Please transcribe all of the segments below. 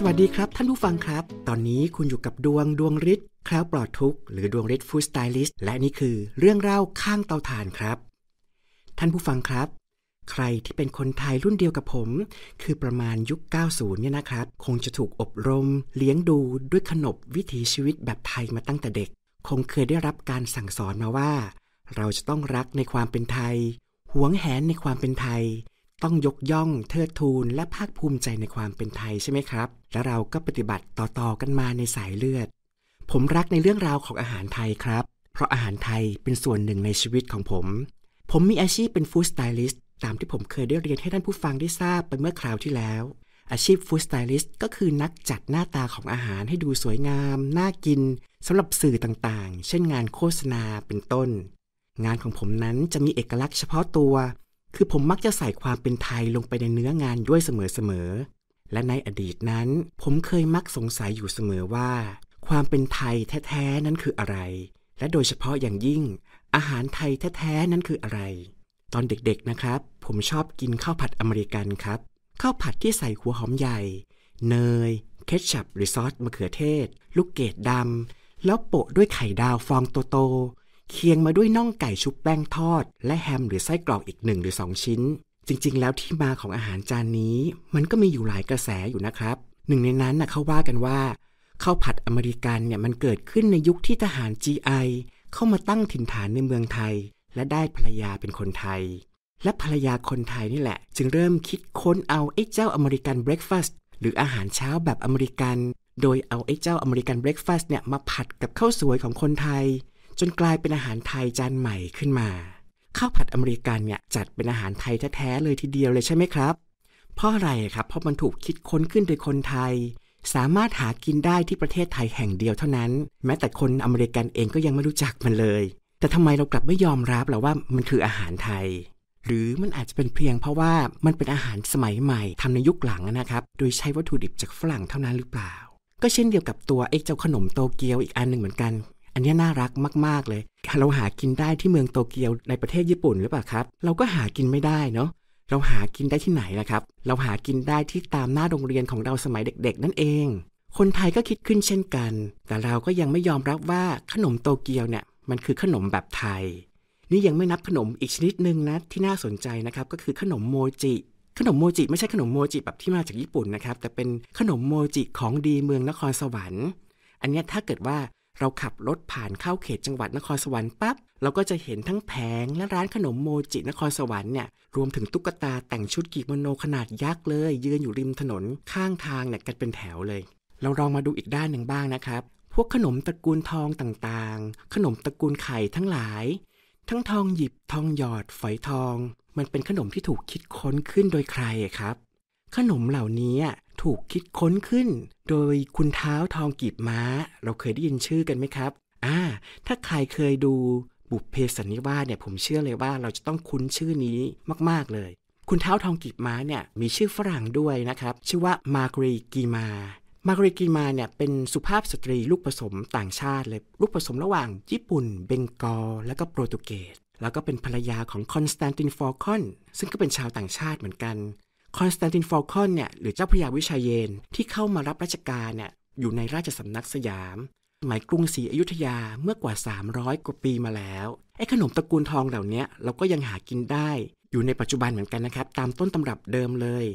สวัสดีครับ ท่านผู้ฟังครับ ตอนนี้คุณอยู่กับดวงดวงฤทธิ์คล้วปลอดทุกข์ หรือดวงฤทธิ์ฟู้ดสไตลิสต์และนี่คือเรื่องเล่าข้างเตาถ่านครับ ท่านผู้ฟังครับ ใครที่เป็นคนไทยรุ่นเดียวกับผม คือประมาณยุค 90 เนี่ยนะครับ คงจะถูกอบรม เลี้ยงดูด้วยขนบ วิถีชีวิตแบบไทยมาตั้งแต่เด็ก คงเคยได้รับการสั่งสอนมาว่า เราจะต้องรักในความเป็นไทยหวงแหนในความเป็นไทยต้องยกย่องเทิดทูน และภาคภูมิใจในความเป็นไทยใช่ไหมครับ และเราก็ปฏิบัติต่อๆกันมาในสายเลือด ผมรักในเรื่องราวของอาหารไทยครับ เพราะอาหารไทยเป็นส่วนหนึ่งในชีวิตของผม ผมมีอาชีพเป็นฟู้ดสไตลิสต์ตามที่ผมเคยได้เรียนให้ท่านผู้ฟังได้ทราบไปเมื่อคราวที่แล้ว อาชีพฟู้ดสไตลิสต์ก็คือนักจัดหน้าตาของอาหารให้ดูสวยงามน่ากินสำหรับสื่อต่างๆ เช่นงานโฆษณาเป็นต้น งานของผมนั้นจะมีเอกลักษณ์เฉพาะตัวคือผมมักจะใส่ความเป็นไทยลงไปในเนื้องานด้วยเสมอๆ และในอดีตนั้นผมเคยมักสงสัยอยู่เสมอว่า ความเป็นไทยแท้ๆนั้นคืออะไร และโดยเฉพาะอย่างยิ่ง อาหารไทยแท้ๆนั้นคืออะไร ตอนเด็กๆนะครับ ผมชอบกินข้าวผัดอเมริกันครับข้าวผัดที่ใส่หัวหอมใหญ่ เนยเคชัพหรือซอสมะเขือเทศ ลูกเกดดำแล้วโปะด้วยไข่ดาวฟองโตเคียงมาด้วยน่องไก่ชุบแป้งทอด และแฮมหรือไส้กรอกอีกหนึ่งหรือสองชิ้น จริงๆ แล้วที่มาของอาหารจานนี้ มันก็มีอยู่หลายกระแสอยู่นะครับ หนึ่งในนั้นนะเขาว่ากันว่าข้าวผัดอเมริกันเนี่ย มันเกิดขึ้นในยุคที่ทหาร GI เข้ามาตั้งถิ่นฐานในเมืองไทย และได้ภรรยาเป็นคนไทย และภรรยาคนไทยนี่แหละ จึงเริ่มคิดค้นเอาไอ้เจ้าอเมริกันเบรคฟาสต์หรืออาหารเช้าแบบอเมริกัน โดยเอาไอ้เจ้าอเมริกันเบรคฟาสต์เนี่ยมาผัดกับข้าวสวยของคนไทยจนกลายเป็นอาหารไทยจานใหม่ขึ้นมาข้าวผัดอเมริกันเนี่ยจัดเป็นอาหารไทยแท้ๆเลยทีเดียวเลยใช่ไหมครับเพราะอะไรครับเพราะมันถูกคิดค้นขึ้นโดยคนไทย สามารถหากินได้ที่ประเทศไทยแห่งเดียวเท่านั้น แม้แต่คนอเมริกันเองก็ยังไม่รู้จักมันเลย แต่ทำไมเรากลับไม่ยอมรับหรอว่ามันคืออาหารไทย หรือมันอาจจะเป็นเพียง เพราะว่ามันเป็นอาหารสมัยใหม่ทำในยุคหลังนะครับโดยใช้วัตถุดิบจากฝรั่งเท่านั้นหรือเปล่า ก็เช่นเดียวกับตัวไอ้เจ้าขนมโตเกียวอีกอันหนึ่งเหมือนกันอันนี้น่ารักมาก ๆ เลย เราหากินได้ที่เมืองโตเกียวในประเทศญี่ปุ่นหรือเปล่าครับ เราก็หากินไม่ได้เนาะ เราหากินได้ที่ไหนล่ะครับ เราหากินได้ที่ตามหน้าโรงเรียนของเราสมัยเด็กๆ นั่นเอง คนไทยก็คิดขึ้นเช่นกัน แต่เราก็ยังไม่ยอมรับว่าขนมโตเกียวเนี่ยมันคือขนมแบบไทย นี่ยังไม่นับขนมอีกชนิดหนึ่งนะที่น่าสนใจนะครับก็คือขนมโมจิ ขนมโมจิไม่ใช่ขนมโมจิแบบที่มาจากญี่ปุ่นนะครับแต่เป็นขนมโมจิของดีเมืองนครสวรรค์ อันนี้ถ้าเกิดว่าเราขับรถผ่านเข้าเขตจังหวัดนครสวรรค์ปั๊บเราก็จะเห็นทั้งแผง และร้านขนมโมจินครสวรรค์เนี่ยรวมถึงตุ๊กตาแต่งชุดกิโมโนขนาดยักษ์เลยยืนอยู่ริมถนนข้างทางเนี่ยกันเป็นแถวเลย เราลองมาดูอีกด้านหนึ่งบ้างนะครับ พวกขนมตระกูลทองต่างๆ ขนมตระกูลไข่ทั้งหลาย ทั้งทองหยิบ ทองหยอดฝอยทอง มันเป็นขนมที่ถูกคิดค้นขึ้นโดยใครครับ ขนมเหล่านี้ถูกคิดค้นขึ้น โดยคุณเท้าทองกีบม้า เราเคยได้ยินชื่อกันไหมครับ อ่า ถ้าใครเคยดูบุพเพสันนิวาสเนี่ย ผมเชื่อเลยว่าเราจะต้องคุ้นชื่อนี้มาก ๆเลย คุณเท้าทองกีบม้าเนี่ย มีชื่อฝรั่งด้วยนะครับ ชื่อว่ามาร์กรีกีมา มาร์กรีกีมาเนี่ย เป็นสุภาพสตรีลูกผสมต่างชาติเลย ลูกผสมระหว่างญี่ปุ่นเบงกอลและก็โปรตุเกส แล้วก็เป็นภรรยาของคอนสแตนตินฟอลคอนซึ่งก็เป็นชาวต่างชาติเหมือนกันคอนสแตนตินฟอลคอนเนี่ยหรือเจ้าพระยาวิชัยเยนที่เข้ามารับราชการเนี่ยอยู่ในราชสำนักสยามสมัยกรุงศรีอยุธยาเมื่อกว่า 300 กว่าปีมาแล้ว ไอ้ขนมตระกูลทองเหล่านี้เราก็ยังหากินได้ อยู่ในปัจจุบันเหมือนกันนะครับ ตามต้นตำรับเดิมเลย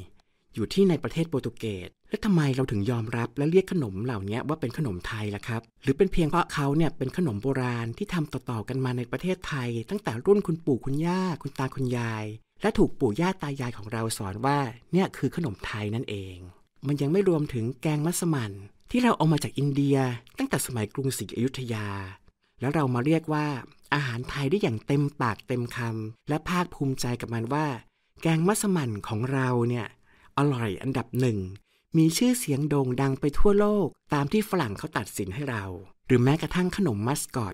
อยู่ที่ในประเทศโปรตุเกสแล้วทำไมเราถึงยอมรับและเรียกขนมเหล่านี้ว่าเป็นขนมไทยล่ะครับหรือเป็นเพียงเพราะเขาเนี่ยเป็นขนมโบราณที่ทำต่อๆกันมาในประเทศไทย ตั้งแต่รุ่นคุณปู่คุณย่าคุณตาคุณยายและถูกปู่ย่าตายายของเราสอนว่าเนี่ยคือขนมไทยนั่นเอง มันยังไม่รวมถึงแกงมัสมั่นที่เราเอามาจากอินเดียตั้งแต่สมัยกรุงศรีอยุธยา แล้วเรามาเรียกว่าอาหารไทยได้อย่างเต็มปากเต็มคำ และภาคภูมิใจกับมันว่าแกงมัสมั่นของเราเนี่ยอร่อยอันดับหนึ่ง มีชื่อเสียงโด่งดังไปทั่วโลกตามที่ฝรั่งเขาตัดสินให้เรา หรือแม้กระทั่งขนมมัสกอต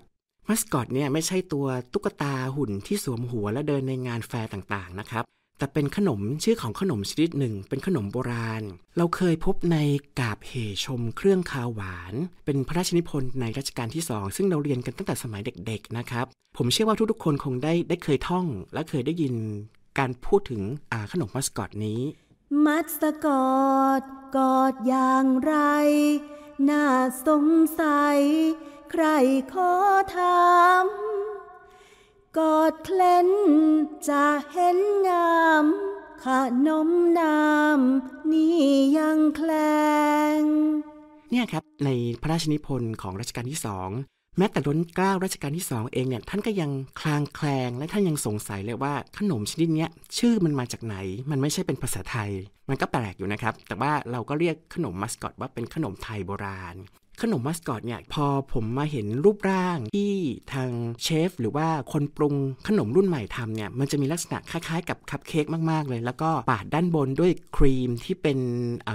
มัสกอตเนี่ยไม่ใช่ตัวตุ๊กตาหุ่นที่สวมหัวและเดินในงานแฟร์ต่างๆนะครับ แต่เป็นขนมชื่อของขนมชนิดหนึ่ง เป็นขนมโบราณ เราเคยพบในกาบเหชมเครื่องคาวหวาน เป็นพระราชนิพนธ์ในรัชกาลที่สองซึ่งเราเรียนกันตั้งแต่สมัยเด็กๆนะครับ ผมเชื่อว่าทุกๆคนคงได้ได้เคยท่อง และเคยได้ยินการพูดถึงขนมมัสกอตนี้ มัสกอตกอดอย่างไรน่าสงสัยใครขอถาม กอดเคล้นจะเห็นงาม ขนมนามนี่ยังแคลงเนี่ยครับในพระราชนิพนธ์ของรัชกาลที่สองแม้แต่ล้นเกล้ารัชกาลที่สองเองเนี่ย ท่านก็ยังคลางแคลงและท่านยังสงสัยเลยว่า ขนมชนิดนี้ชื่อมันมาจากไหน มันไม่ใช่เป็นภาษาไทย มันก็แปลกอยู่นะครับ แต่ว่าเราก็เรียกขนมมัสกอตว่าเป็นขนมไทยโบราณขนมมัสกอตเนี่ย พอผมมาเห็นรูปร่างที่ทางเชฟ หรือว่าคนปรุงขนมรุ่นใหม่ทำเนี่ย มันจะมีลักษณะคล้ายๆ กับคัพเค้กมากๆเลย แล้วก็ปาดด้านบนด้วยครีมที่เป็น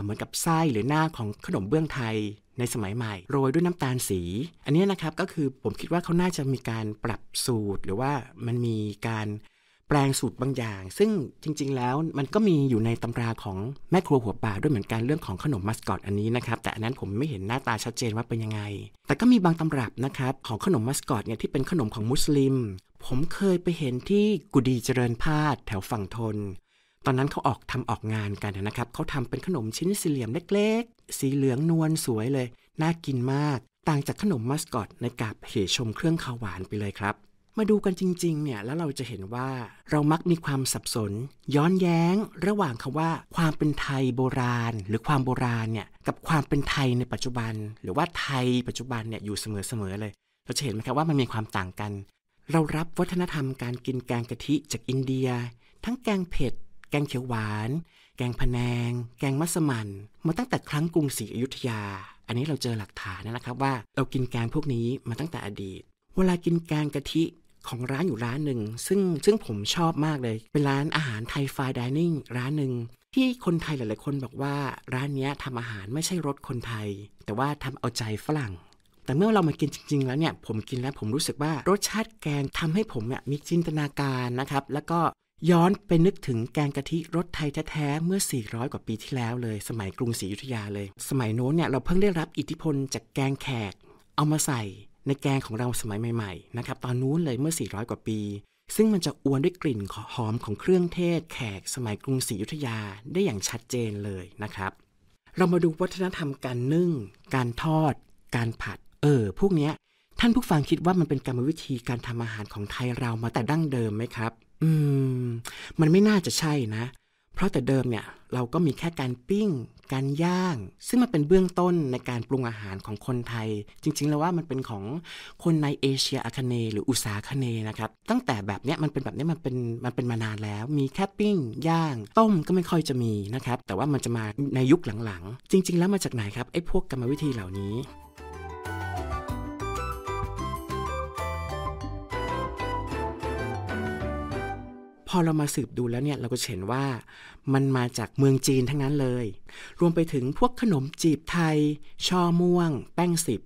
เหมือนกับไส้หรือหน้าของขนมเบื้องไทยในสมัยใหม่ โรยด้วยน้ำตาลสี อันนี้นะครับ ก็คือผมคิดว่าเขาน่าจะมีการปรับสูตร หรือว่ามันมีการแปลงสูตรบางอย่าง ซึ่งจริงๆ แล้วมันก็มีอยู่ในตำราของแม่ครัวหัวป่าด้วยเหมือนกันเรื่องของขนมมัสกอต อันนี้นะครับแต่อันนั้นผมไม่เห็นหน้าตาชัดเจนว่าเป็นยังไง แต่ก็มีบางตำรับนะครับ ของขนมมัสกอตเนี่ยที่เป็นขนมของมุสลิม ผมเคยไปเห็นที่กุดีเจริญพาดแถวฝั่งทน ตอนนั้นเขาออกทำออกงานกันนะครับเขาทำเป็นขนมชิ้นสี่เหลี่ยมเล็กๆ สีเหลืองนวลสวยเลย น่ากินมาก ต่างจากขนมมัสกอต ในกาบเหชมเครื่องข้าวหวานไปเลยครับมาดูกันจริงๆ เนี่ย แล้วเราจะเห็นว่าเรามักมีความสับสน ย้อนแย้งระหว่างคำว่า ความเป็นไทยโบราณ หรือความโบราณเนี่ย กับความเป็นไทยในปัจจุบัน หรือว่าไทยปัจจุบันเนี่ยอยู่เสมอๆ เลย เราจะเห็นไหมครับว่ามันมีความต่างกัน เรารับวัฒนธรรมการกินแกงกะทิจากอินเดีย ทั้งแกงเผ็ด แกงเขียวหวาน แกงผแนง แกงมัสมั่นมาตั้งแต่ครั้งกรุงศรีอยุธยา อันนี้เราเจอหลักฐานนะครับว่าเรากินแกงพวกนี้มาตั้งแต่อดีต เวลากินแกงกะทิของร้านอยู่ร้านหนึ่งซึ่งซึ่งผมชอบมากเลย เป็นร้านอาหารไทยฟายดิเนงร้านหนึ่งที่คนไทยหลาย ๆคนบอกว่า ร้านนี้ทำอาหารไม่ใช่รสคนไทย แต่ว่าทำเอาใจฝรั่งแต่เมื่อเรามากินจริงๆแล้วเนี่ยผมกินแล้วผมรู้สึกว่ารสชาติแกงทำให้ผมเนี่ยมีจินตนาการนะครับแล้วก็ย้อนไปนึกถึงแกงกะทิรสไทยแท้ๆ เมื่อ 400 กว่าปีที่แล้ว เลยสมัยกรุงศรีอยุธยาเลย สมัยโน้นเนี่ยเราเพิ่งได้รับอิทธิพล จากแกงแขก เอามาใส่ในแกงของเราสมัยใหม่ ๆ นะครับ ตอนนู้นเลยเมื่อ 400 กว่าปี ซึ่งมันจะอวนด้วยกลิ่นหอมของเครื่องเทศแขกสมัยกรุงศรีอยุธยาได้อย่างชัดเจนเลยนะครับ เรามาดูวัฒนธรรมการนึ่ง การทอด การผัด เออ พวกเนี้ย ท่านผู้ฟังคิดว่ามันเป็นกรรมวิธีการทำอาหารของไทยเรามาแต่ดั้งเดิมไหมครับ อืม มันไม่น่าจะใช่นะเเพราะแต่เดิมเนี่ยเราก็มีแค่การปิ้ง การย่าง ซึ่งมันเป็นเบื้องต้นในการปรุงอาหารของคนไทย จริงๆ แล้วว่ามันเป็นของคนในเอเชียอาคเนหรืออุษาคาเนนะครับ ตั้งแต่แบบเนี้ยมันเป็นแบบเนี้ยมันเป็นมันเป็นมานานแล้ว มีแค่ปิ้ง ย่าง ต้มก็ไม่ค่อยจะมีนะครับ แต่ว่ามันจะมาในยุคหลัง ๆ จริง ๆ แล้วมาจากไหนครับ ไอ้พวกกรรมวิธีเหล่านี้พอเรามาสืบดูแล้วเนี่ยเราก็เห็นว่ามันมาจากเมืองจีนทั้งนั้นเลย รวมไปถึงพวกขนมจีบไทย ช่อม่วง แป้งสิบ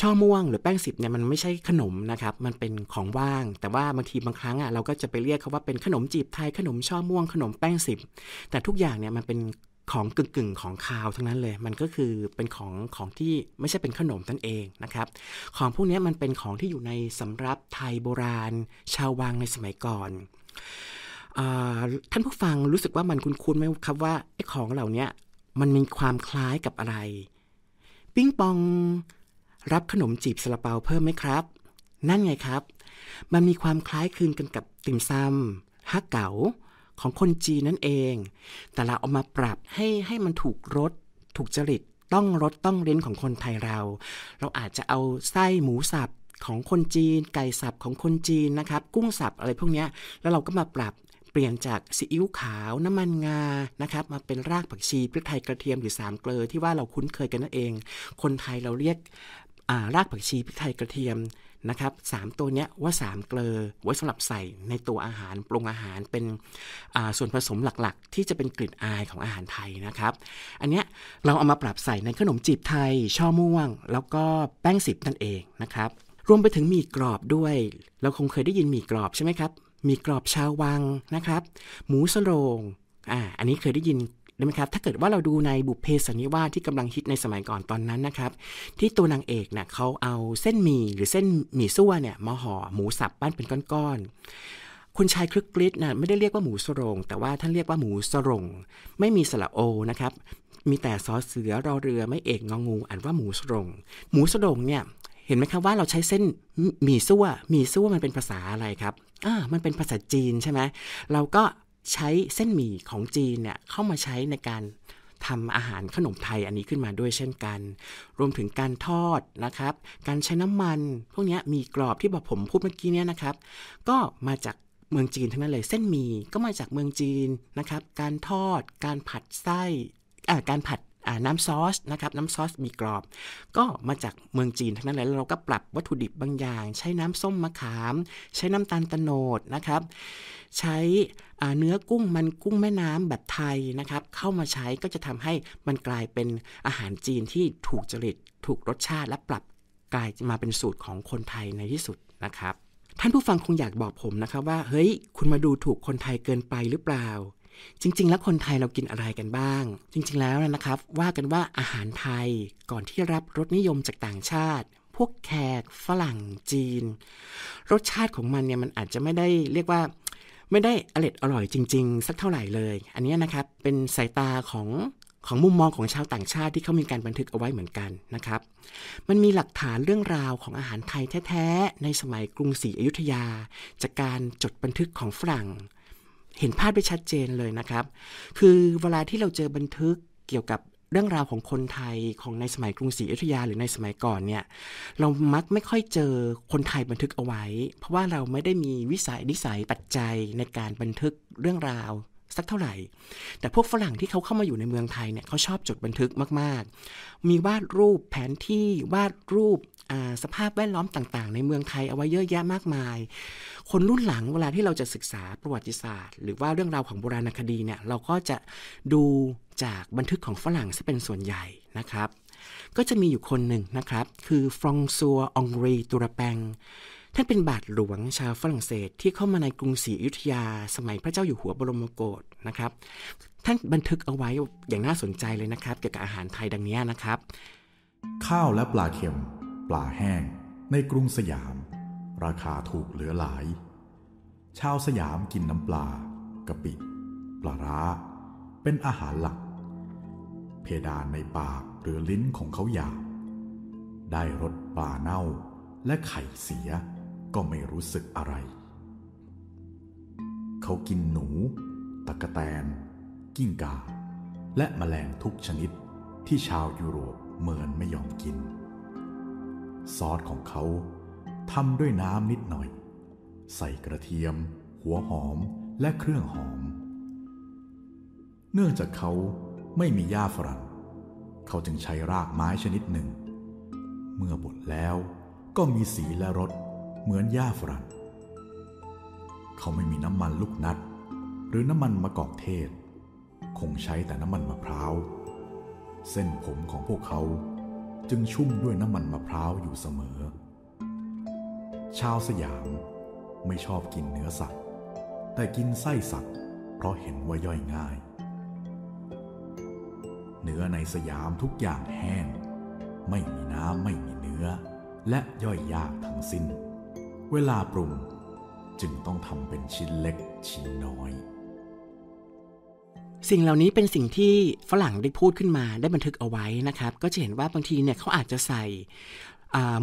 ช่อม่วงหรือแป้งสิบเนี่ยมันไม่ใช่ขนมนะครับ มันเป็นของว่าง แต่ว่าบางทีบางครั้งอ่ะเราก็จะไปเรียกเขาว่าเป็นขนมจีบไทยขนมช่อม่วงขนมแป้งสิบแต่ทุกอย่างเนี่ยมันเป็นของกึ่งกึ่งของคาวทั้งนั้นเลย มันก็คือเป็นของของที่ไม่ใช่เป็นขนมตั้นเองนะครับ ของพวกนี้มันเป็นของที่อยู่ในสำรับไทยโบราณ ชาววังในสมัยก่อนท่านผู้ฟังรู้สึกว่ามันคุ้นๆไหมครับว่าไอ้ของเหล่านี้มันมีความคล้ายกับอะไรปิ้งปองรับขนมจีบซาลาเปาเพิ่มไหมครับ นั่นไงครับ มันมีความคล้ายคลึงกันกับติ่มซำฮักเก๋าของคนจีนนั่นเอง แต่เราเอามาปรับให้ให้มันถูกรสถูกจริตต้องรสต้องเล้นของคนไทยเรา เราอาจจะเอาไส้หมูสับของคนจีน ไก่สับของคนจีนนะครับ กุ้งสับอะไรพวกนี้แล้วเราก็มาปรับเปลี่ยนจากซีอิ๊วขาวน้ำมันงานะครับ มาเป็นรากผักชีพริกไทยกระเทียม หรือสามเกลือที่ว่าเราคุ้นเคยกันนั่นเอง คนไทยเราเรียการากผักชีพริกไทยกระเทียมนะครับสามตัวเนี้ยว่าสามเกลอไว้สำหรับใส่ในตัวอาหารปรุงอาหารเป็นส่วนผสมหลักๆ ที่จะเป็นกลิ่นอายของอาหารไทยนะครับ อันเนี้ยเราเอามาปรับใส่ในขนมจีบไทย ช่อม่วง แล้วก็แป้งสิบนั่นเองนะครับรวมไปถึงมีกรอบด้วย เราคงเคยได้ยินมีกรอบใช่ไหมครับมีกรอบชาววังนะครับ หมูสโรงอ่า อันนี้เคยได้ยินได้ไหมครับ ถ้าเกิดว่าเราดูในบุพเพสันนิวาสที่กำลังฮิตในสมัยก่อนตอนนั้นนะครับ ที่ตัวนางเอกเนะ่ะเขาเอาเส้นหมี่หรือเส้นหมี่ซั่วเนี่ยมาห่อหมูสับปั้นเป็นก้อน ๆ คุณชายคลึกกริดนะไม่ได้เรียกว่าหมูสรง แต่ว่าท่านเรียกว่าหมูสรง ไม่มีสระโอนะครับ มีแต่ซอสเสือ รอเรือ ไม่เอกงองูอ่านว่าหมูสรง หมูสรงเนี่ยเห็นไหมครับว่าเราใช้เส้นหมี่ซั่วหมี่ซั่วมันเป็นภาษาอะไรครับ อ่า มันเป็นภาษาจีนใช่ไหมเราก็ใช้เส้นหมี่ของจีนเนี่ยเข้ามาใช้ในการทำอาหารขนมไทยอันนี้ขึ้นมาด้วยเช่นกัน รวมถึงการทอดนะครับ การใช้น้ำมัน พวกนี้มีกรอบที่บอกผมพูดเมื่อกี้เนี่ยนะครับ ก็มาจากเมืองจีนทั้งนั้นเลยเส้นหมี่ก็มาจากเมืองจีนนะครับ การทอด การผัดไส้การผัดน้ำซอสนะครับน้ำซอสมีกรอบ ก็มาจากเมืองจีนทั้งนั้นแหละเราก็ปรับวัตถุดิบบางอย่าง ใช้น้ำส้มมะขาม ใช้น้ำตาลตะโนดนะครับ ใช้เนื้อกุ้งมันกุ้งแม่น้ำแบบไทยนะครับเข้ามาใช้ก็จะทำให้มันกลายเป็นอาหารจีนที่ถูกจริตถูกรสชาติ และปรับกลายมาเป็นสูตรของคนไทยในที่สุดนะครับ ท่านผู้ฟังคงอยากบอกผมนะครับว่าเฮ้ยคุณมาดูถูกคนไทยเกินไปหรือเปล่าจริงๆแล้ว คนไทยเรากินอะไรกันบ้าง จริงๆแล้วนะครับ ว่ากันว่าอาหารไทยก่อนที่รับรสนิยมจากต่างชาติ พวกแขกฝรั่ง จีน รสชาติของมันเนี่ยมันอาจจะไม่ได้เรียกว่าไม่ได้อเล็ดอร่อยจริงๆสักเท่าไหร่เลย อันนี้นะครับเป็นสายตา ของของมุมมองของชาวต่างชาติที่เขามีการบันทึกเอาไว้เหมือนกันนะครับ มันมีหลักฐานเรื่องราวของอาหารไทยแท้ๆในสมัยกรุงศรีอยุธยา จากการจดบันทึกของฝรั่งเห็นภาพได้ชัดเจนเลยนะครับ คือเวลาที่เราเจอบันทึกเกี่ยวกับเรื่องราวของคนไทยของในสมัยกรุงศรีอยุธยา หรือในสมัยก่อนเนี่ย เรามักไม่ค่อยเจอคนไทยบันทึกเอาไว้ เพราะว่าเราไม่ได้มีวิสัยนิสัยปัจจัยในการบันทึกเรื่องราวสักเท่าไหร่ แต่พวกฝรั่งที่เขาเข้ามาอยู่ในเมืองไทยเนี่ยเขาชอบจดบันทึกมากๆ มีวาดรูปแผนที่วาดรูปสภาพแวดล้อมต่างๆในเมืองไทยเอาไว้เยอะแยะมากมาย คนรุ่นหลังเวลาที่เราจะศึกษาประวัติศาสตร์หรือว่าเรื่องราวของโบราณคดีเนี่ยเราก็จะดูจากบันทึกของฝรั่งซะเป็นส่วนใหญ่นะครับ ก็จะมีอยู่คนหนึ่งนะครับ คือฟรองซัวองรีตุระแปงท่านเป็นบาทหลวงชาวฝรั่งเศสที่เข้ามาในกรุงศรีอยุธยา สมัยพระเจ้าอยู่หัวบรมโกศนะครับท่านบันทึกเอาไว้อย่างน่าสนใจเลยนะครับ เกี่ยวกับอาหารไทยดังนี้นะครับ ข้าวและปลาเค็มปลาแห้งในกรุงสยาม ราคาถูกเหลือหลาย ชาวสยามกินน้ำปลากะปิปลาร้าเป็นอาหารหลัก เพดานในปากหรือลิ้นของเขาหยาบ ได้รสปลาเน่าและไข่เสียก็ไม่รู้สึกอะไร เขากินหนู ตะกะแตน กิ้งกา และแมลงทุกชนิดที่ชาวยุโรปเมินไม่ยอมกินซอสของเขาทำด้วยน้ำนิดหน่อย ใส่กระเทียม หัวหอมและเครื่องหอม เนื่องจากเขาไม่มีหญ้าฝรั่ง เขาจึงใช้รากไม้ชนิดหนึ่ง เมื่อบดแล้วก็มีสีและรสเหมือนหญ้าฝรั่ง เขาไม่มีน้ำมันลูกนัด หรือน้ำมันมะกอกเทศ คงใช้แต่น้ำมันมะพร้าว เส้นผมของพวกเขาจึงชุ่มด้วยน้ำมันมะพร้าวอยู่เสมอ ชาวสยามไม่ชอบกินเนื้อสัตว์ แต่กินไส้สัตว์เพราะเห็นว่าย่อยง่าย เนื้อในสยามทุกอย่างแห้ง ไม่มีน้ำ ไม่มีเนื้อ และย่อยยากทั้งสิ้น เวลาปรุงจึงต้องทำเป็นชิ้นเล็กชิ้นน้อยสิ่งเหล่านี้เป็นสิ่งที่ฝรั่งได้พูดขึ้นมาได้บันทึกเอาไว้นะครับ ก็จะเห็นว่าบางทีเนี่ยเขาอาจจะใส่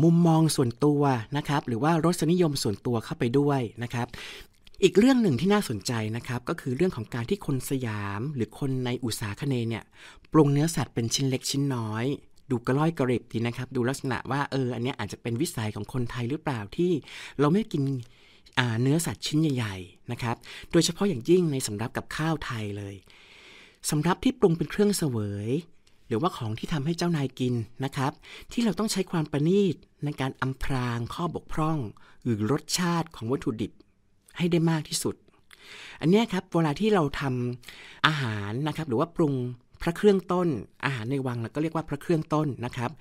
มุมมองส่วนตัวนะครับ หรือว่ารสนิยมส่วนตัวเข้าไปด้วยนะครับ อีกเรื่องหนึ่งที่น่าสนใจนะครับก็คือเรื่องของการที่คนสยามหรือคนในอุตสาคเนเนี่ยปรุงเนื้อสัตว์เป็นชิ้นเล็กชิ้นน้อย ดูกระล่อยกระเริบดีนะครับ ดูลักษณะว่าเอออันนี้อาจจะเป็นวิสัยของคนไทยหรือเปล่าที่เราไม่กินเนื้อสัตว์ชิ้นใหญ่ ๆนะครับ โดยเฉพาะอย่างยิ่งในสำหรับกับข้าวไทยเลยสำรับที่ปรุงเป็นเครื่องเสวยหรือว่าของที่ทำให้เจ้านายกินนะครับ ที่เราต้องใช้ความประณีตในการอำพรางข้อบกพร่อง หรือรสชาติของวัตถุดิบให้ได้มากที่สุด อันนี้ครับเวลาที่เราทำอาหารนะครับหรือว่าปรุงพระเครื่องต้น อาหารในวังเราก็เรียกว่าพระเครื่องต้นนะครับ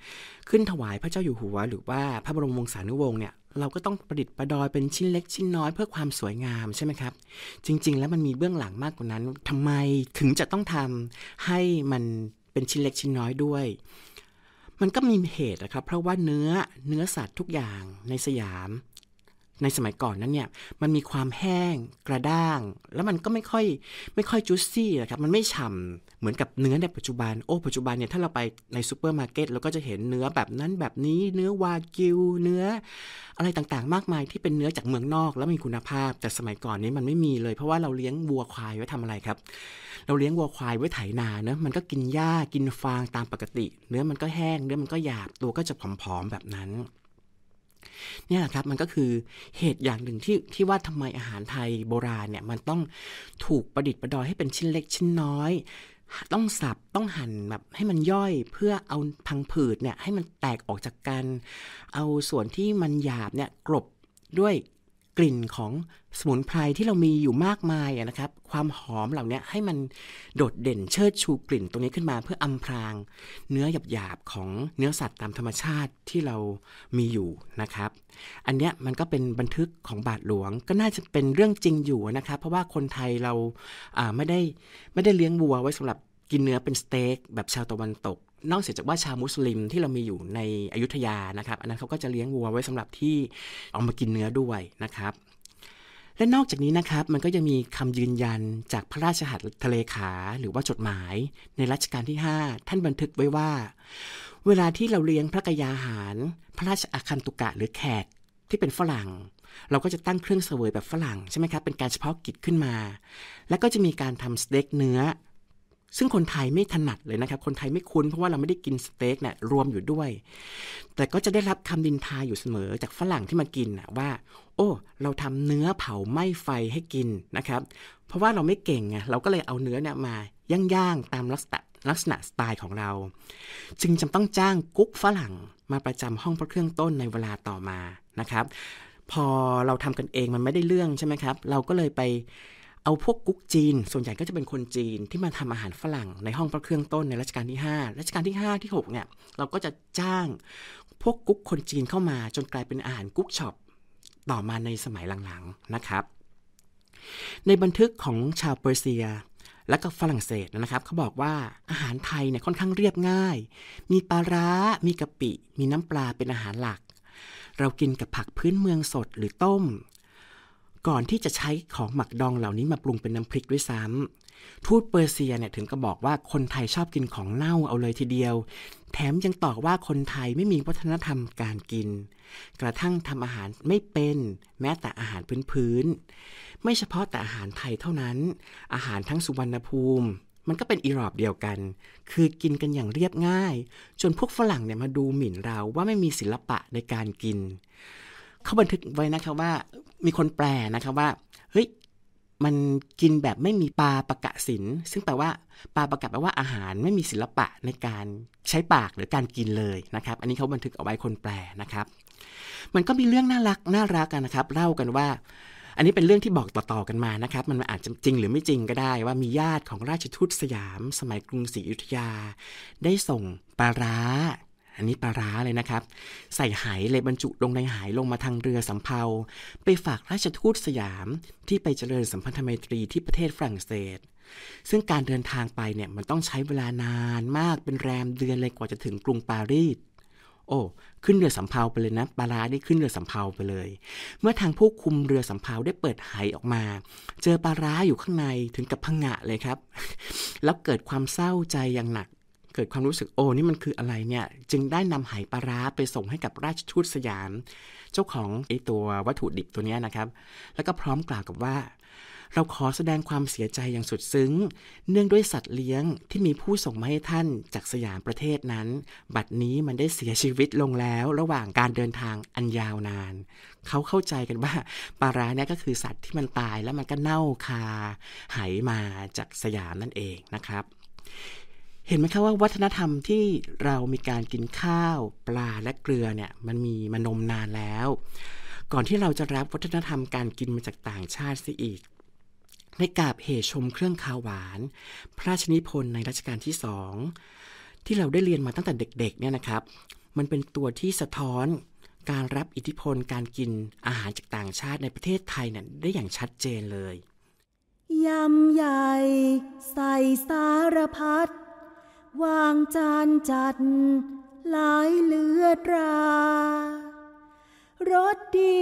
ขึ้นถวายพระเจ้าอยู่หัว หรือว่าพระบรมวงศานุวงศ์เนี่ยเราก็ต้องประดิษฐ์ประดอยเป็นชิ้นเล็กชิ้นน้อยเพื่อความสวยงาม ใช่ไหมครับ จริง ๆ แล้วมันมีเบื้องหลังมากกว่านั้น ทำไมถึงจะต้องทำให้มันเป็นชิ้นเล็กชิ้นน้อยด้วย มันก็มีเหตุนะครับ เพราะว่าเนื้อเนื้อสัตว์ทุกอย่างในสยามในสมัยก่อนนั้นเนี่ยมันมีความแห้งกระด้าง แล้วมันก็ไม่ค่อยไม่ค่อยจุซี่นะครับมันไม่ฉ่าเหมือนกับเนื้อในปัจจุบันโอ้ปัจจุบันเนี่ย ถ้าเราไปในซูเปอร์มาร์เก็ตเราก็จะเห็นเนื้อแบบนั้นแบบนี้เนื้อวากิวเนื้ออะไรต่างๆมากมายที่เป็นเนื้อจากเมืองนอกแล้วมีคุณภาพ แต่สมัยก่อนนี้มันไม่มีเลย เพราะว่าเราเลี้ยงวัวควายไว้ทำอะไรครับ เราเลี้ยงวัวควายไว้ไถนาเนะมันก็กินหญ้ากินฟางตามปกติ เนื้อมันก็แห้งเนื้อมันก็หยาบตัวก็จะผอมๆแบบนั้นนี่แหละครับมันก็คือเหตุอย่างหนึ่งที่ที่ว่าทำไมอาหารไทยโบราณเนี่ยมันต้องถูกประดิษฐ์ประดอยให้เป็นชิ้นเล็กชิ้นน้อย ต้องสับต้องหั่นแบบให้มันย่อยเพื่อเอาพังผืดเนี่ยให้มันแตกออกจากกัน เอาส่วนที่มันหยาบเนี่ยกรบด้วยกลิ่นของสมุนไพรที่เรามีอยู่มากมายนะครับ ความหอมเหล่านี้ให้มันโดดเด่นเชิดชูกลิ่นตรงนี้ขึ้นมาเพื่ออำพราง เนื้อหยาบๆของเนื้อสัตว์ตามธรรมชาติที่เรามีอยู่นะครับ อันเนี้ยมันก็เป็นบันทึกของบาทหลวงก็น่าจะเป็นเรื่องจริงอยู่นะครับเพราะว่าคนไทยเราไม่ได้ไม่ได้เลี้ยงวัว ไว้สำหรับกินเนื้อเป็นสเต็กแบบชาวตะวันตกนอกเสียจากว่าชาวมุสลิมที่เรามีอยู่ในอยุธยานะครับอันนั้นเขาก็จะเลี้ยงวัวไว้สำหรับที่เอามากินเนื้อด้วยนะครับ และนอกจากนี้นะครับมันก็ยังมีคำยืนยันจากพระราชหัตถทะเลขา หรือว่าจดหมายในรัชกาลที่ 5 ท่านบันทึกไว้ว่า เวลาที่เราเลี้ยงพระกยาหารพระราชอาคันตุกะหรือแขกที่เป็นฝรั่ง เราก็จะตั้งเครื่องเสวยแบบฝรั่งใช่ไหมครับเป็นการเฉพาะกิจขึ้นมา แล้วก็จะมีการทำสเต็กเนื้อซึ่งคนไทยไม่ถนัดเลยนะครับ คนไทยไม่คุ้นเพราะว่าเราไม่ได้กินสเต็กเนะ่ยรวมอยู่ด้วย แต่ก็จะได้รับคำดินทาอยู่เสมอ จากฝรั่งที่มากินนะว่า โอ้ เราทำเนื้อเผาไหม้ไฟให้กินนะครับ เพราะว่าเราไม่เก่งไงเราก็เลยเอาเนื้อเนี่ยมาย่างๆ ตามลักษณะลักษณะสไตล์ของเรา จึงจำต้องจ้างกุ๊กฝรั่งมาประจำห้องพระเครื่องต้นในเวลาต่อมานะครับ พอเราทำกันเองมันไม่ได้เรื่องใช่ไหมครับเราก็เลยไปเอาพวกกุ๊กจีน ส่วนใหญ่ก็จะเป็นคนจีนที่มาทำอาหารฝรั่งในห้องพระเครื่องต้นในรัชกาลที่5รัชกาลที่ 5 ที่6เนี่ยเราก็จะจ้างพวกกุ๊กคนจีนเข้ามาจนกลายเป็นอาหารกุ๊กช็อปต่อมาในสมัยหลังๆนะครับ ในบันทึกของชาวเปอร์เซียและก็ฝรั่งเศสนะครับ เขาบอกว่าอาหารไทยเนี่ยค่อนข้างเรียบง่าย มีปลาร้า มีกะปิ มีน้ำปลาเป็นอาหารหลัก เรากินกับผักพื้นเมืองสดหรือต้มก่อนที่จะใช้ของหมักดองเหล่านี้มาปรุงเป็นน้ำพริกด้วยซ้ำ ทูตเปอร์เซียเนี่ยถึงก็บอกว่าคนไทยชอบกินของเน่าเอาเลยทีเดียว แถมยังตอบว่าคนไทยไม่มีวัฒนธรรมการกิน กระทั่งทำอาหารไม่เป็นแม้แต่อาหารพื้นๆไม่เฉพาะแต่อาหารไทยเท่านั้น อาหารทั้งสุวรรณภูมิมันก็เป็นอีรอบเดียวกัน คือกินกันอย่างเรียบง่าย จนพวกฝรั่งเนี่ยมาดูหมิ่นเราว่าไม่มีศิลปะในการกินเขาบันทึกไว้นะครับว่ามีคนแปลนะครับว่าเฮ้ยมันกินแบบไม่มีปลาประกะศิลซึ่งแปลว่าปลาประกะแปลว่าอาหารไม่มีศิลปะในการใช้ปากหรือการกินเลยนะครับ อันนี้เขาบันทึกเอาไว้คนแปลนะครับ มันก็มีเรื่องน่ารักน่ารักกันนะครับ เล่ากันว่า อันนี้เป็นเรื่องที่บอกต่อๆกันมานะครับ มันอาจจะจริงหรือไม่จริงก็ได้ ว่ามีญาติของราชทูตสยามสมัยกรุงศรีอยุธยาได้ส่งปลาร้าอันนี้ปลาร้าเลยนะครับ ใส่หายเลยบรรจุลงในหายลงมาทางเรือสำเภาไปฝากราชทูตสยามที่ไปเจริญสัมพันธไมตรีที่ประเทศฝรั่งเศส ซึ่งการเดินทางไปเนี่ยมันต้องใช้เวลานานมากเป็นแรมเดือนเลยกว่าจะถึงกรุงปารีสโอ้ขึ้นเรือสำเภาไปเลยนะปลาร้าได้ขึ้นเรือสำเภาไปเลย เมื่อทางผู้คุมเรือสำเภาได้เปิดหายออกมา เจอปลาร้าอยู่ข้างในถึงกับพังงะเลยครับแล้วเกิดความเศร้าใจอย่างหนักเกิดความรู้สึกโอ้ นี่มันคืออะไรเนี่ย จึงได้นำไหปลาร้าไปส่งให้กับราชทูตสยามเจ้าของไอตัววัตถุดิบตัวนี้นะครับ แล้วก็พร้อมกล่าวกับว่า เราขอแสดงความเสียใจอย่างสุดซึ้ง เนื่องด้วยสัตว์เลี้ยงที่มีผู้ส่งมาให้ท่านจากสยามประเทศนั้น บัดนี้มันได้เสียชีวิตลงแล้วระหว่างการเดินทางอันยาวนานเขาเข้าใจกันว่าปลาร้าเนี่ยก็คือสัตว์ที่มันตายแล้วมันก็เน่าคาหายมาจากสยามนั่นเองนะครับเห็นไหมคะว่าวัฒนธรรมที่เรามีการกินข้าวปลาและเกลือเนี่ยมันมีมานมนานแล้ว ก่อนที่เราจะรับวัฒนธรรมการกินมาจากต่างชาติซะอีกในกาบเหตุชมเครื่องคาวหวาน พระราชนิพนธ์ในรัชกาลที่สองที่เราได้เรียนมาตั้งแต่เด็กๆเนี่ยนะครับ มันเป็นตัวที่สะท้อนการรับอิทธิพลการกินอาหารจากต่างชาติในประเทศไทยเนี่ยได้อย่างชัดเจนเลยยำใหญ่ ใส่สารพัดวางจานจัดหลายเลือดรารสดี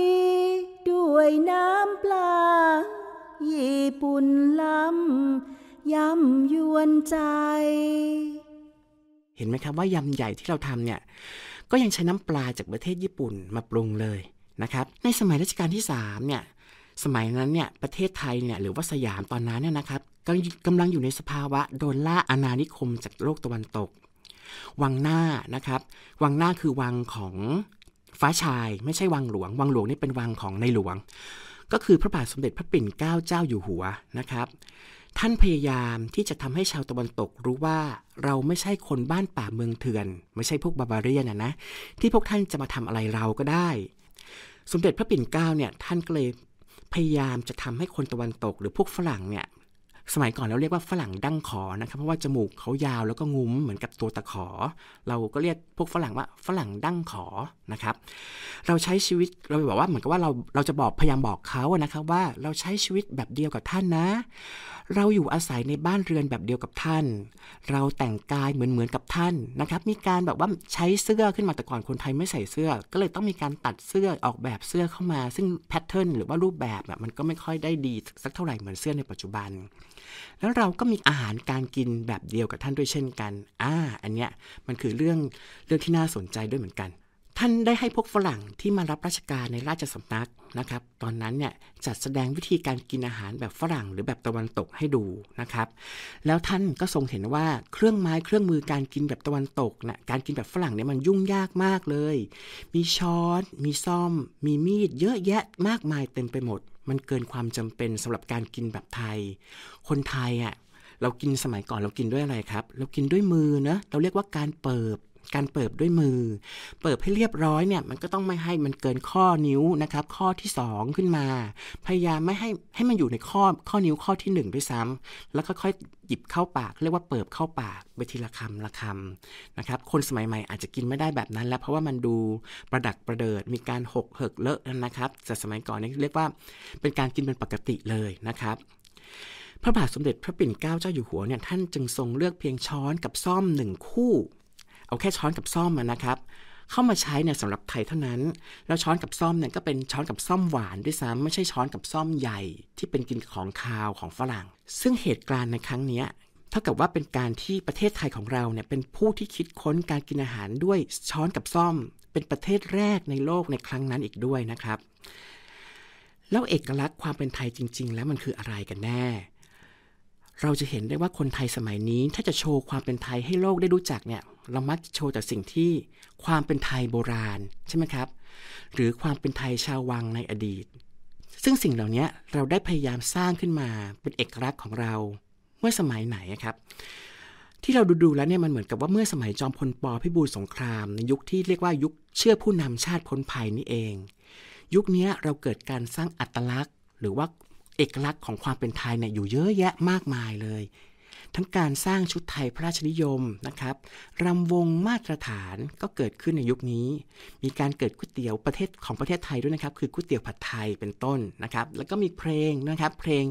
ด้วยน้ำปลาญี่ปุ่นล้ำยำยวนใจ เห็นไหมครับว่ายำใหญ่ที่เราทำเนี่ย ก็ยังใช้น้ำปลาจากประเทศญี่ปุ่นมาปรุงเลยนะครับ ในสมัยรัชกาลที่3เนี่ยสมัยนั้นเนี่ย ประเทศไทยเนี่ยหรือว่าสยามตอนนั้นเนี่ยนะครับกำลังอยู่ในสภาวะโดนล่าอาณานิคมจากโลกตะวันตก วังหน้านะครับ วังหน้าคือวังของฟ้าชาย ไม่ใช่วังหลวง วังหลวงนี่เป็น วังของในหลวง ก็คือพระบาทสมเด็จพระปิ่นเกล้าเจ้าอยู่หัวนะครับ ท่านพยายามที่จะทำให้ชาวตะวันตกรู้ว่าเราไม่ใช่คนบ้านป่าเมืองเถื่อน ไม่ใช่พวกบาบาเรียนนะนะ ที่พวกท่านจะมาทำอะไรเราก็ได้ สมเด็จพระปิ่นเกล้าเนี่ยท่านก็เลยพยายามจะทำให้คนตะวันตก หรือพวกฝรั่งเนี่ยสมัยก่อนเราเรียกว่าฝรั่งดั้งขอนะครับเพราะว่า จมูกเขายาวแล้วก็งุ้ม เหมือนกับตัวตะขอ เราก็เรียกพวกฝรั่งว่าฝรั่งดั้งขอนะครับเราใช้ชีวิตเราบอกว่าเหมือนกับว่าเราเราจะบอกพยายามบอกเขานะครับว่าเราใช้ชีวิตแบบเดียวกับท่านนะ เราอยู่อาศัยในบ้านเรือนแบบเดียวกับท่าน เราแต่งกายเหมือนเหมือนกับท่าน นะครับมีการแบบว่าใช้เสื้อขึ้นมาแต่ก่อนคนไทยไม่ใส่เสื้อ ก็เลยต้องมีการตัดเสื้อออกแบบเสื้อเข้ามา ซึ่งแพทเทิร์นหรือว่ารูปแบบมันก็ไม่ค่อยได้ดีสักเท่าไหร่เหมือนเสื้อในปัจจุบันแล้วเราก็มีอาหารการกินแบบเดียวกับท่านด้วยเช่นกัน อ่า อันเนี้ยมันคือเรื่องเรื่องที่น่าสนใจด้วยเหมือนกันท่านได้ให้พวกฝรั่งที่มารับราชการในราชสำนักนะครับ ตอนนั้นเนี่ยจัดแสดงวิธีการกินอาหารแบบฝรั่งหรือแบบตะวันตกให้ดูนะครับ แล้วท่านก็ทรงเห็นว่าเครื่องไม้เครื่องมือการกินแบบตะวันตกนะการกินแบบฝรั่งเนี่ยมันยุ่งยากมากเลย มีช้อน มีซ่อมมีมีดเยอะแยะมากมายเต็มไปหมดมันเกินความจำเป็นสำหรับการกินแบบไทย คนไทยอะ่ะเรากินสมัยก่อนเรากินด้วยอะไรครับ เรากินด้วยมือนะเราเรียกว่าการเปิบการเปิบด้วยมือ เปิบให้เรียบร้อยเนี่ยมันก็ต้องไม่ให้มันเกินข้อนิ้วนะครับข้อที่ 2 ขึ้นมา พยายามไม่ให้ให้มันอยู่ในข้อข้อนิ้วข้อที่1ด้วยซ้ำ แล้วก็ค่อยหยิบเข้าปากเรียกว่าเปิบเข้าปากไปทีละคำละคำนะครับ คนสมัยใหม่อาจจะกินไม่ได้แบบนั้นแล้ว เพราะว่ามันดูประดักประเดิดมีการหกเหิกเลอะนะครับแต่สมัยก่อนนี่เรียกว่าเป็นการกินเป็นปกติเลยนะครับพระบาทสมเด็จพระปิ่นเกล้าเจ้าอยู่หัวเนี่ยท่านจึงทรงเลือกเพียงช้อนกับซ่อมหนึ่งคู่เอาแค่ช้อนกับซ่อมนะครับ เข้ามาใช้เนี่ยสำหรับไทยเท่านั้น แล้วช้อนกับซ่อมเนี่ยก็เป็นช้อนกับซ่อมหวานด้วยซ้ำไม่ใช่ช้อนกับซ่อมใหญ่ที่เป็นกินของคาวของฝรั่ง ซึ่งเหตุการณ์ในครั้งนี้เท่ากับว่าเป็นการที่ประเทศไทยของเราเนี่ยเป็นผู้ที่คิดค้นการกินอาหารด้วยช้อนกับซ่อม เป็นประเทศแรกในโลกในครั้งนั้นอีกด้วยนะครับแล้วเอกลักษณ์ความเป็นไทยจริง ๆ แล้วมันคืออะไรกันแน่เราจะเห็นได้ว่าคนไทยสมัยนี้ถ้าจะโชว์ความเป็นไทยให้โลกได้รู้จักเนี่ยเรามักจะโชว์แต่สิ่งที่ความเป็นไทยโบราณใช่ไหมครับ หรือความเป็นไทยชาววังในอดีต ซึ่งสิ่งเหล่านี้เราได้พยายามสร้างขึ้นมาเป็นเอกลักษณ์ของเรา เมื่อสมัยไหนครับ ที่เราดูๆแล้วเนี่ยมันเหมือนกับว่าเมื่อสมัยจอมพลปพิบูลสงคราม ในยุคที่เรียกว่ายุคเชื่อผู้นำชาติพ้นภัยนี่เอง ยุคนี้เราเกิดการสร้างอัตลักษณ์ หรือว่าเอกลักษณ์ของความเป็นไทยเนี่ยอยู่เยอะแยะมากมายเลยทั้งการสร้างชุดไทยพระราชนิยมนะครับรำวงมาตรฐานก็เกิดขึ้นในยุคนี้ มีการเกิดก๋วยเตี๋ยวประเทศของประเทศไทยด้วยนะครับ คือก๋วยเตี๋ยวผัดไทยเป็นต้นนะครับ แล้วก็มีเพลงนะครับเพลง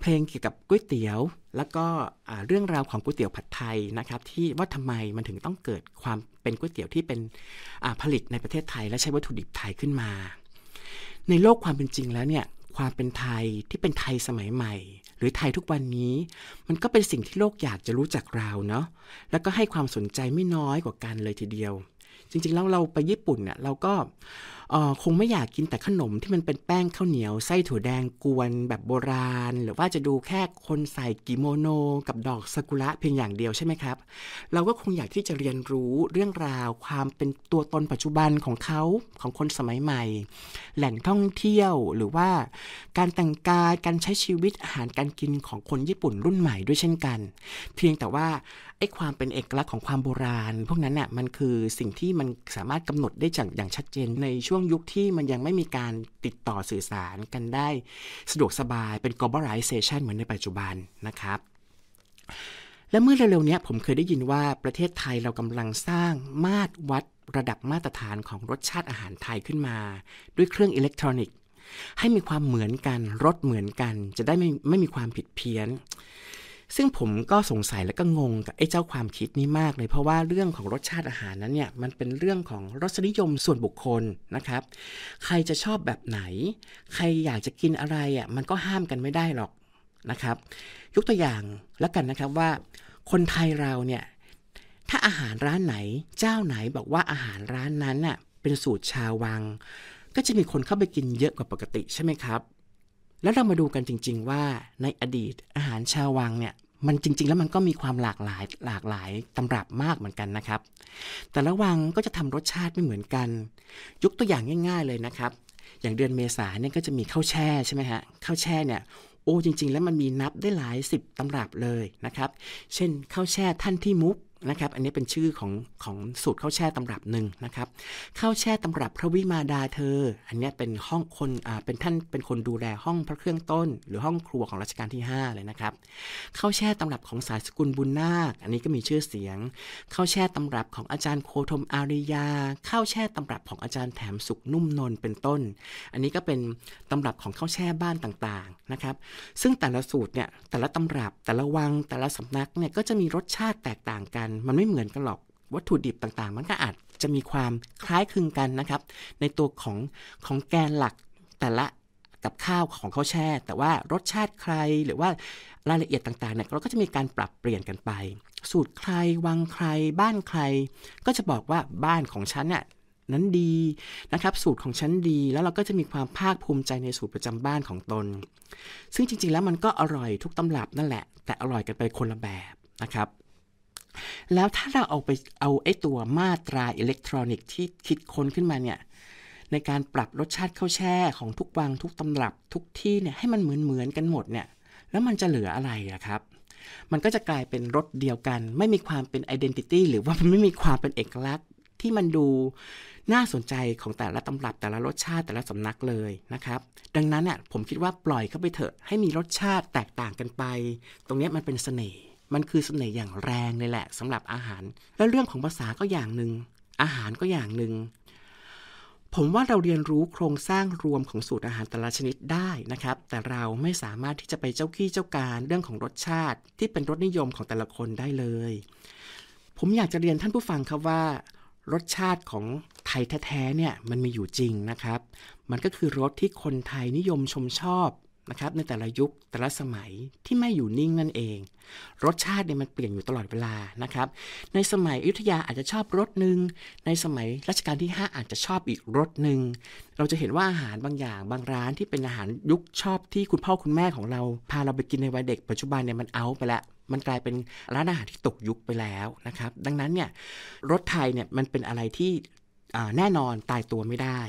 เพลงเกี่ยวกับก๋วยเตี๋ยวแล้วก็เรื่องราวของก๋วยเตี๋ยวผัดไทยนะครับ ที่ว่าทำไมมันถึงต้องเกิดความเป็นก๋วยเตี๋ยวที่เป็นผลิตในประเทศไทย และใช้วัตถุดิบไทยขึ้นมา ในโลกความเป็นจริงแล้วเนี่ยความเป็นไทยที่เป็นไทยสมัยใหม่ หรือไทยทุกวันนี้ มันก็เป็นสิ่งที่โลกอยากจะรู้จักเราเนาะแล้วก็ให้ความสนใจไม่น้อยกว่ากันเลยทีเดียวจริงๆแล้วเราไปญี่ปุ่นเนี่ยเราก็คงไม่อยากกินแต่ขนมที่มันเป็นแป้งข้าวเหนียวไส้ถั่วแดงกวนแบบโบราณ หรือว่าจะดูแค่คนใส่กิโมโนกับดอกซากุระเพียงอย่างเดียวใช่ไหมครับเราก็คงอยากที่จะเรียนรู้เรื่องราวความเป็นตัวตนปัจจุบันของเขาของคนสมัยใหม่ แหล่งท่องเที่ยวหรือว่าการแต่งกายการใช้ชีวิตอาหารการกินของคนญี่ปุ่นรุ่นใหม่ด้วยเช่นกัน เพียงแต่ว่าไอ้ความเป็นเอกลักษณ์ของความโบราณ พวกนั้นน่ะมันคือสิ่งที่มันสามารถกำหนดได้จากอย่างชัดเจน ในช่วงยุคที่มันยังไม่มีการติดต่อสื่อสารกันได้สะดวกสบายเป็น globalization เหมือนในปัจจุบันนะครับ และเมื่อเร็วๆนี้ผมเคยได้ยินว่าประเทศไทยเรากำลังสร้างมาตรวัดระดับมาตรฐานของรสชาติอาหารไทยขึ้นมา ด้วยเครื่องอิเล็กทรอนิกส์ ให้มีความเหมือนกันรสเหมือนกัน จะได้ไม่ไม่มีความผิดเพี้ยนซึ่งผมก็สงสัยและก็งงกับไอ้เจ้าความคิดนี้มากเลยเพราะว่าเรื่องของรสชาติอาหารนั้นเนี่ยมันเป็นเรื่องของรสนิยมส่วนบุคคลนะครับ ใครจะชอบแบบไหน ใครอยากจะกินอะไรอ่ะมันก็ห้ามกันไม่ได้หรอกนะครับยกตัวอย่างแล้วกันนะครับว่า คนไทยเราเนี่ยถ้าอาหารร้านไหนเจ้าไหนบอกว่าอาหารร้านนั้นน่ะเป็นสูตรชาววัง ก็จะมีคนเข้าไปกินเยอะกว่าปกติใช่ไหมครับแล้วเรามาดูกันจริงๆว่าในอดีตอาหารชาววังเนี่ยมันจริงๆ แล้วมันก็มีความหลากหลายหลากหลายตำรับมากเหมือนกันนะครับ แต่ละวังก็จะทำรสชาติไม่เหมือนกันยกตัวอย่างง่าย ๆเลยนะครับ อย่างเดือนเมษาเนี่ยก็จะมีข้าวแช่ใช่ไหมฮะข้าวแช่เนี่ยโอ้จริงๆ แล้วมันมีนับได้หลายสิบตำรับเลยนะครับเช่นข้าวแช่ท่านที่มุกนะครับ อันนี้เป็นชื่อของของสูตรข้าวแช่ตำรับหนึ่งนะครับข้าวแช่ตำรับพระวิมาดาเธอ อันนี้เป็นห้องคนอ่าเป็นท่านเป็นคนดูแลห้องพระเครื่องต้น หรือห้องครัวของรัชกาลที่ 5 เลยนะครับข้าวแช่ตำรับของสายสกุลบุญนาค อันนี้ก็มีชื่อเสียงข้าวแช่ตำรับของอาจารย์โคธมอาริยาข้าวแช่ตำรับของอาจารย์แถมสุขนุ่มนนเป็นต้น อันนี้ก็เป็นตำรับของข้าวแช่บ้านต่างๆนะครับซึ่งแต่ละสูตรเนี่ยแต่ละตำรับแต่ละวังแต่ละสำนักเนี่ยก็จะมีรสชาติแตกต่างกันมันไม่เหมือนกันหรอกวัตถุดิบต่างๆ มันก็อาจจะมีความคล้ายคลึงกันนะครับ ในตัวของของแกนหลักแต่ละกับข้าวของเขาแช่ แต่ว่ารสชาติใคร หรือว่ารายละเอียดต่างๆ เนี่ย เราก็จะมีการปรับเปลี่ยนกันไป สูตรใครวังใคร บ้านใคร ก็จะบอกว่าบ้านของฉันเนี่ยนั้นดีนะครับ สูตรของฉันดี แล้วเราก็จะมีความภาคภูมิใจในสูตรประจำบ้านของตน ซึ่งจริง ๆ แล้วมันก็อร่อยทุกตํำรับนั่นแหละ แต่อร่อยกันไปคนละแบบนะครับแล้วถ้าเราเอาไปเอาไอ้ตัวมาตราอิเล็กทรอนิกส์ที่คิดค้นขึ้นมาเนี่ยในการปรับรสชาติข้าวแช่ของทุกวังทุกตำรับ ทุกที่เนี่ยให้มันเหมือนเหมือนกันหมดเนี่ยแล้วมันจะเหลืออะไรอะครับ มันก็จะกลายเป็นรสเดียวกัน ไม่มีความเป็นไอดีนิตี้หรือว่ามันไม่มีความเป็นเอกลักษณ์ที่มันดูน่าสนใจของแต่ละตำรับแต่ละรสชาติแต่ละสำนักเลยนะครับดังนั้นน่ะผมคิดว่าปล่อยเข้าไปเถอะให้มีรสชาติแตกต่างกันไป ตรงนี้มันเป็นสเสน่ห์มันคือเสน่ห์อย่างแรงเลยแหละสำหรับอาหาร และเรื่องของภาษาก็อย่างหนึ่งอาหารก็อย่างหนึ่งผมว่าเราเรียนรู้โครงสร้างรวมของสูตรอาหารแต่ละชนิดได้นะครับ แต่เราไม่สามารถที่จะไปเจ้าขี้เจ้าการเรื่องของรสชาติที่เป็นรสนิยมของแต่ละคนได้เลย ผมอยากจะเรียนท่านผู้ฟังครับว่า รสชาติของไทยแท้ๆเนี่ยมันมีอยู่จริงนะครับ มันก็คือรสที่คนไทยนิยมชมชอบนะครับในแต่ละยุคแต่ละสมัยที่ไม่อยู่นิ่งนั่นเอง รสชาติเนี่ยมันเปลี่ยนอยู่ตลอดเวลานะครับในสมัยอยุธยาอาจจะชอบรสหนึ่งในสมัยรัชกาลที่ 5อาจจะชอบอีกรสหนึ่งเราจะเห็นว่าอาหารบางอย่างบางร้านที่เป็นอาหารยุคชอบที่คุณพ่อคุณแม่ของเราพาเราไปกินในวัยเด็กปัจจุบันเนี่ยมันเอาไปแล้วมันกลายเป็นร้านอาหารที่ตกยุคไปแล้วนะครับ ดังนั้นเนี่ยรสไทยเนี่ยมันเป็นอะไรที่แน่นอนตายตัวไม่ได้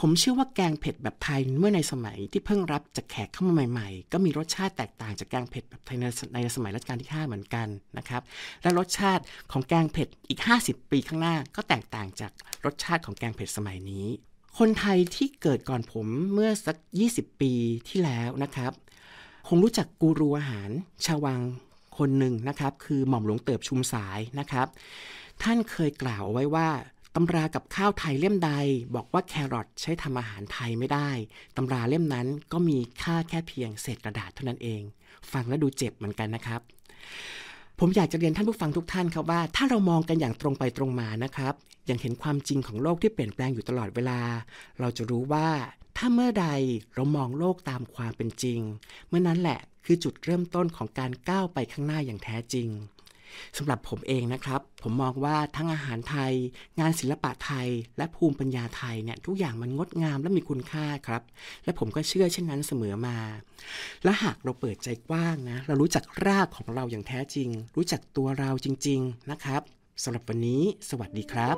ผมเชื่อว่าแกงเผ็ดแบบไทย เมื่อในสมัยที่เพิ่งรับจากแขกเข้ามาใหม่ๆ ก็มีรสชาติแตกต่างจากแกงเผ็ดแบบไทยในสมัยรัชกาลที่5เหมือนกันนะครับ และรสชาติของแกงเผ็ดอีก 50 ปีข้างหน้า ก็แตกต่างจากรสชาติของแกงเผ็ดสมัยนี้ คนไทยที่เกิดก่อนผมเมื่อสัก20ปีที่แล้วนะครับ คงรู้จักกูรูอาหารชาววังคนหนึ่งนะครับ คือหม่อมหลวงเติบชุมสายนะครับ ท่านเคยกล่าวไว้ว่าตำรากับข้าวไทยเล่มใดบอกว่าแครอทใช้ทำอาหารไทยไม่ได้ตำราเล่มนั้นก็มีค่าแค่เพียงเศษกระดาษเท่านั้นเอง ฟังแล้วดูเจ็บเหมือนกันนะครับ ผมอยากจะเรียนท่านผู้ฟังทุกท่านครับว่าถ้าเรามองกันอย่างตรงไปตรงมานะครับยังเห็นความจริงของโลกที่เปลี่ยนแปลงอยู่ตลอดเวลา เราจะรู้ว่าถ้าเมื่อใดเรามองโลกตามความเป็นจริง เมื่อนั้นแหละคือจุดเริ่มต้นของการก้าวไปข้างหน้าอย่างแท้จริงสำหรับผมเองนะครับ ผมมองว่าทั้งอาหารไทย งานศิลปะไทย และภูมิปัญญาไทยเนี่ยทุกอย่างมันงดงามและมีคุณค่าครับ และผมก็เชื่อเช่นนั้นเสมอมา และหากเราเปิดใจกว้างนะเรารู้จักรากของเราอย่างแท้จริง รู้จักตัวเราจริง ๆ นะครับสำหรับวันนี้สวัสดีครับ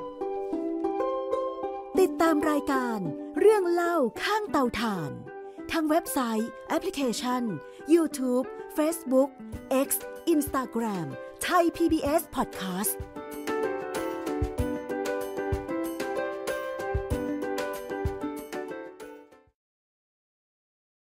ติดตามรายการ เรื่องเล่าข้างเตาถ่านทางเว็บไซต์ แอปพลิเคชัน YouTube Facebook X Instagram ไทย PBS Podcast